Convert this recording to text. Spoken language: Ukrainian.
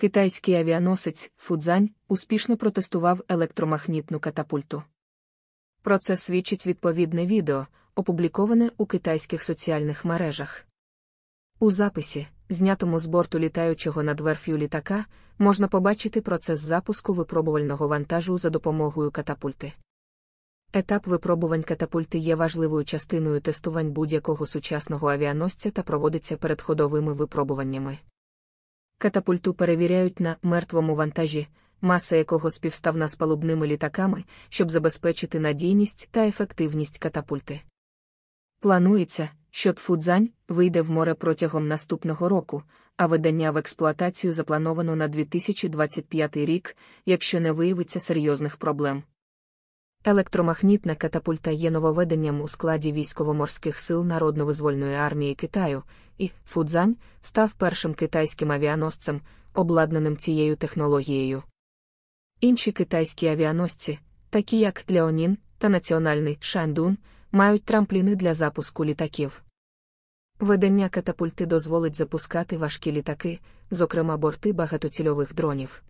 Китайський авіаносець Фудзань успішно протестував електромагнітну катапульту. Про це свідчить відповідне відео, опубліковане у китайських соціальних мережах. У записі, знятому з борту літаючого над верф'ю літака, можна побачити процес запуску випробувального вантажу за допомогою катапульти. Етап випробувань катапульти є важливою частиною тестувань будь-якого сучасного авіаносця та проводиться перед ходовими випробуваннями. Катапульту перевіряють на мертвому вантажі, маса якого співставна з палубними літаками, щоб забезпечити надійність та ефективність катапульти. Планується, що Тфудзань вийде в море протягом наступного року, а видання в експлуатацію заплановано на 2025 рік, якщо не виявиться серйозних проблем. Електромагнітна катапульта є нововведенням у складі військово-морських сил Народно-визвольної армії Китаю, і Фудзань став першим китайським авіаносцем, обладнаним цією технологією. Інші китайські авіаносці, такі як Леонін та Національний Шандун, мають трампліни для запуску літаків. Ведення катапульти дозволить запускати важкі літаки, зокрема борти багатоцільових дронів.